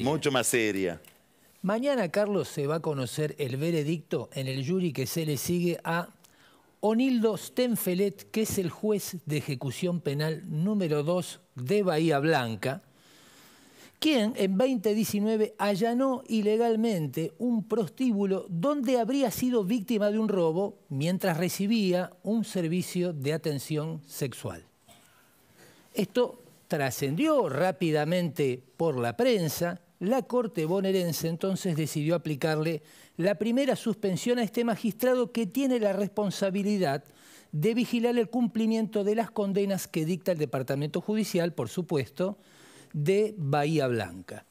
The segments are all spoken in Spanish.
Mucho más seria. Mañana, Carlos, se va a conocer el veredicto en el jury que se le sigue a Onildo Stenfelet, que es el juez de ejecución penal número 2 de Bahía Blanca, quien en 2019 allanó ilegalmente un prostíbulo donde habría sido víctima de un robo mientras recibía un servicio de atención sexual. Esto trascendió rápidamente por la prensa, la Corte bonaerense entonces decidió aplicarle la primera suspensión a este magistrado que tiene la responsabilidad de vigilar el cumplimiento de las condenas que dicta el Departamento Judicial, por supuesto, de Bahía Blanca.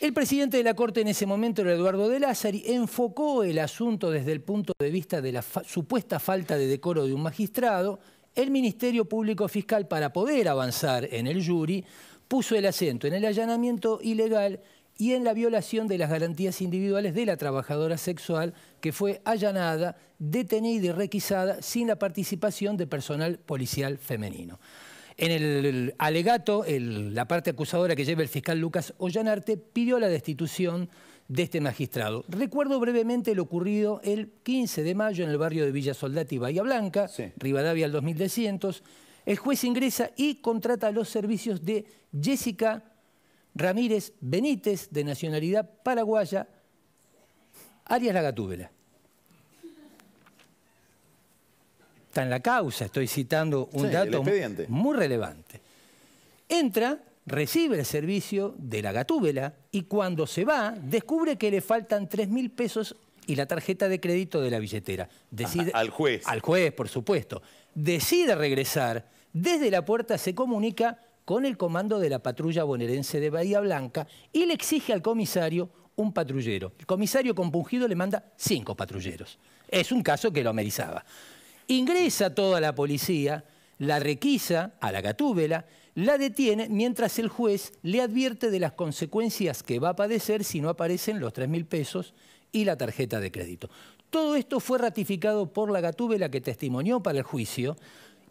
El presidente de la Corte en ese momento, Eduardo de Lázari, enfocó el asunto desde el punto de vista de la supuesta falta de decoro de un magistrado, el Ministerio Público Fiscal, para poder avanzar en el jury, puso el acento en el allanamiento ilegal y en la violación de las garantías individuales de la trabajadora sexual que fue allanada, detenida y requisada sin la participación de personal policial femenino. En el alegato, la parte acusadora que lleva el fiscal Lucas Ollanarte pidió la destitución de este magistrado. Recuerdo brevemente lo ocurrido el 15 de mayo en el barrio de Villa Soldati, Bahía Blanca, Rivadavia al 2200. El juez ingresa y contrata los servicios de Jessica Ramírez Benítez, de nacionalidad paraguaya, Arias Lagatúbela. Está en la causa, estoy citando un dato muy relevante. Entra recibe el servicio de la gatúbela y cuando se va descubre que le faltan 3.000 mil pesos y la tarjeta de crédito de la billetera. Decide, al juez. Al juez, por supuesto. Decide regresar. Desde la puerta se comunica con el comando de la patrulla bonaerense de Bahía Blanca y le exige al comisario un patrullero. El comisario compungido le manda cinco patrulleros. Es un caso que lo amerizaba. Ingresa toda la policía, la requisa a la gatúbela, la detiene mientras el juez le advierte de las consecuencias que va a padecer si no aparecen los tres mil pesos y la tarjeta de crédito. Todo esto fue ratificado por la gatúbela que testimonió para el juicio,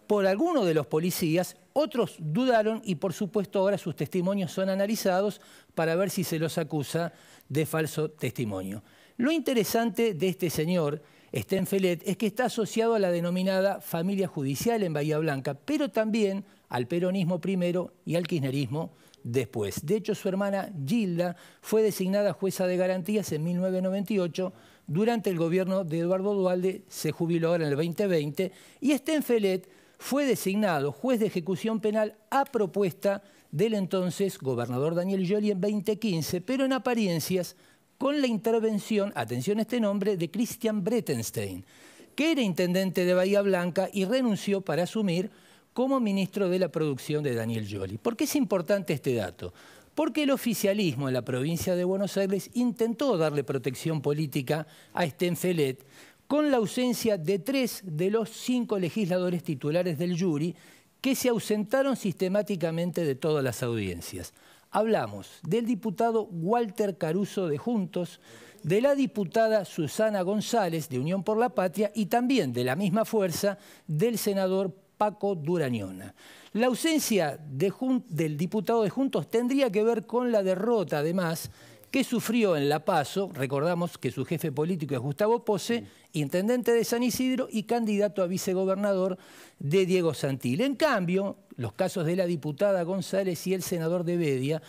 por algunos de los policías, otros dudaron y por supuesto ahora sus testimonios son analizados para ver si se los acusa de falso testimonio. Lo interesante de este señor Stenfelet es que está asociado a la denominada familia judicial en Bahía Blanca, pero también al peronismo primero y al kirchnerismo después. De hecho, su hermana Gilda fue designada jueza de garantías en 1998 durante el gobierno de Eduardo Dualde, se jubiló ahora en el 2020, y Stenfelet fue designado juez de ejecución penal a propuesta del entonces gobernador Daniel Jolie en 2015, pero en apariencias con la intervención, atención a este nombre, de Christian Bretenstein, que era intendente de Bahía Blanca y renunció para asumir como ministro de la producción de Daniel Yoli. ¿Por qué es importante este dato? Porque el oficialismo en la provincia de Buenos Aires intentó darle protección política a enfelet con la ausencia de tres de los cinco legisladores titulares del jury que se ausentaron sistemáticamente de todas las audiencias hablamos del diputado Walter Caruso de Juntos, de la diputada Susana González de Unión por la Patria y también de la misma fuerza del senador Paco Durañona. La ausencia del diputado de Juntos tendría que ver con la derrota, además, que sufrió en La Paso, recordamos que su jefe político es Gustavo Pose, intendente de San Isidro y candidato a vicegobernador de Diego Santil. En cambio, los casos de la diputada González y el senador de Bedia,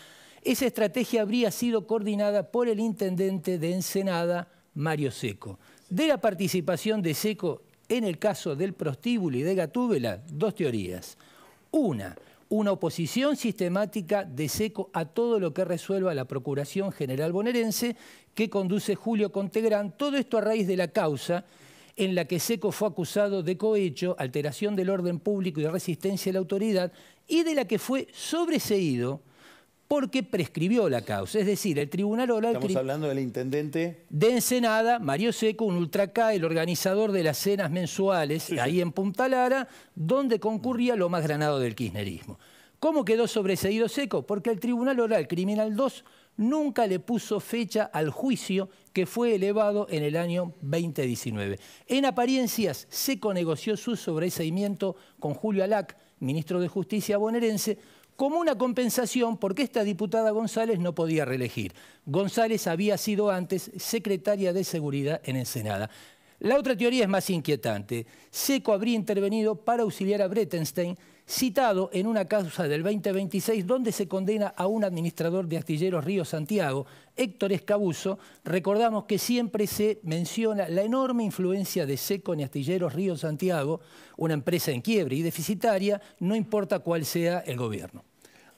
esa estrategia habría sido coordinada por el intendente de Ensenada, Mario Seco. De la participación de Seco en el caso del prostíbulo y de Gatúbela, dos teorías. Una, una oposición sistemática de seco a todo lo que resuelva la Procuración General bonaerense que conduce Julio Contegrán, todo esto a raíz de la causa en la que Seco fue acusado de cohecho, alteración del orden público y resistencia a la autoridad, y de la que fue sobreseído porque prescribió la causa. Es decir, el Tribunal Oral... Estamos hablando del intendente... De Ensenada, Mario Seco, un ultracá, el organizador de las cenas mensuales, ahí en Punta Lara, donde concurría lo más granado del kirchnerismo. ¿Cómo quedó sobreseído Seco? Porque el Tribunal Oral Criminal 2 nunca le puso fecha al juicio que fue elevado en el año 2019. En apariencias, Seco negoció su sobreseimiento con Julio Alac, ministro de Justicia bonaerense, como una compensación porque esta diputada González no podía reelegir. González había sido antes secretaria de Seguridad en Ensenada. La otra teoría es más inquietante. Seco habría intervenido para auxiliar a Bretenstein, citado en una causa del 2026 donde se condena a un administrador de astilleros Río Santiago, Héctor Escabuso. Recordamos que siempre se menciona la enorme influencia de Seco en astilleros Río Santiago, una empresa en quiebre y deficitaria, no importa cuál sea el gobierno.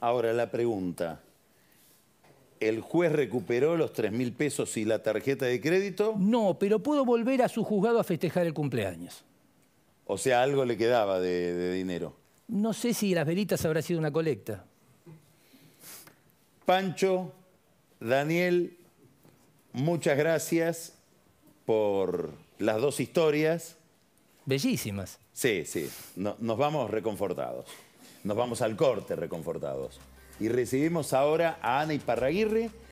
Ahora la pregunta, ¿El juez recuperó los 3.000 mil pesos y la tarjeta de crédito? No, pero pudo volver a su juzgado a festejar el cumpleaños. O sea, algo le quedaba de, dinero. No sé si las velitas habrá sido una colecta. Pancho, Daniel, muchas gracias por las dos historias. Bellísimas. Sí, sí. nos vamos reconfortados. Nos vamos al corte reconfortados. Y recibimos ahora a Ana Iparraguirre,